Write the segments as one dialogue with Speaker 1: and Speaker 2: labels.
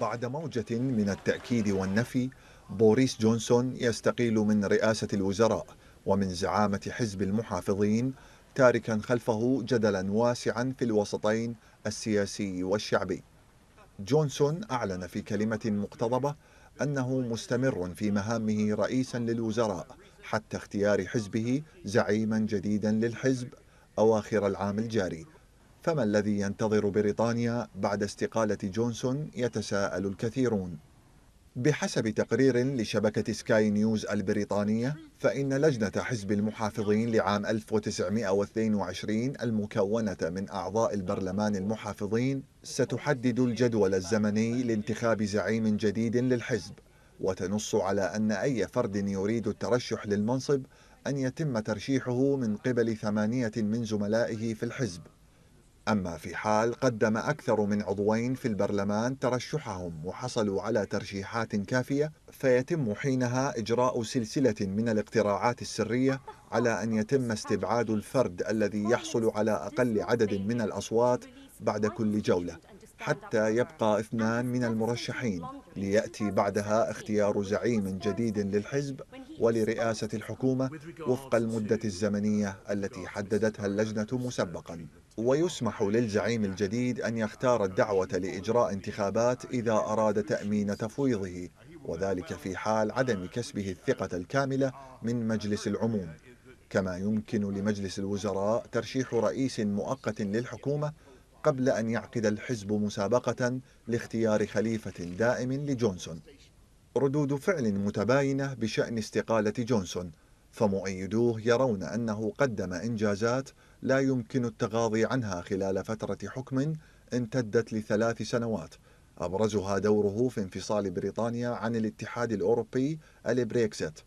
Speaker 1: بعد موجة من التأكيد والنفي بوريس جونسون يستقيل من رئاسة الوزراء ومن زعامة حزب المحافظين تاركا خلفه جدلا واسعا في الوسطين السياسي والشعبي. جونسون أعلن في كلمة مقتضبة أنه مستمر في مهامه رئيسا للوزراء حتى اختيار حزبه زعيما جديدا للحزب أواخر العام الجاري فما الذي ينتظر بريطانيا بعد استقالة جونسون يتساءل الكثيرون بحسب تقرير لشبكة سكاي نيوز البريطانية فإن لجنة حزب المحافظين لعام 1922 المكونة من أعضاء البرلمان المحافظين ستحدد الجدول الزمني لانتخاب زعيم جديد للحزب وتنص على أن أي فرد يريد الترشح للمنصب أن يتم ترشيحه من قبل ثمانية من زملائه في الحزب أما في حال قدم أكثر من عضوين في البرلمان ترشحهم وحصلوا على ترشيحات كافية فيتم حينها إجراء سلسلة من الاقتراعات السرية على أن يتم استبعاد الفرد الذي يحصل على أقل عدد من الأصوات بعد كل جولة حتى يبقى اثنان من المرشحين ليأتي بعدها اختيار زعيم جديد للحزب ولرئاسة الحكومة وفق المدة الزمنية التي حددتها اللجنة مسبقا ويسمح للزعيم الجديد أن يختار الدعوة لإجراء انتخابات إذا أراد تأمين تفويضه وذلك في حال عدم كسبه الثقة الكاملة من مجلس العموم كما يمكن لمجلس الوزراء ترشيح رئيس مؤقت للحكومة قبل أن يعقد الحزب مسابقة لاختيار خليفة دائم لجونسون ردود فعل متباينة بشأن استقالة جونسون فمؤيدوه يرون أنه قدم إنجازات لا يمكن التغاضي عنها خلال فترة حكم امتدت لثلاث سنوات أبرزها دوره في انفصال بريطانيا عن الاتحاد الأوروبي البريكسيت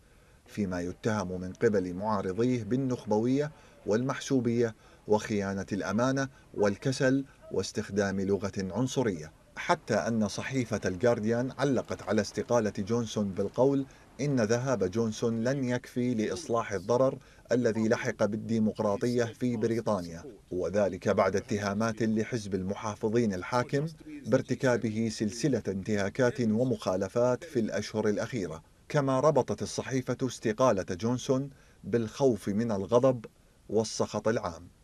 Speaker 1: فيما يتهم من قبل معارضيه بالنخبوية والمحسوبية وخيانة الأمانة والكسل واستخدام لغة عنصرية حتى أن صحيفة الجارديان علقت على استقالة جونسون بالقول إن ذهاب جونسون لن يكفي لإصلاح الضرر الذي لحق بالديمقراطية في بريطانيا وذلك بعد اتهامات لحزب المحافظين الحاكم بارتكابه سلسلة انتهاكات ومخالفات في الأشهر الأخيرة كما ربطت الصحيفة استقالة جونسون بالخوف من الغضب والسخط العام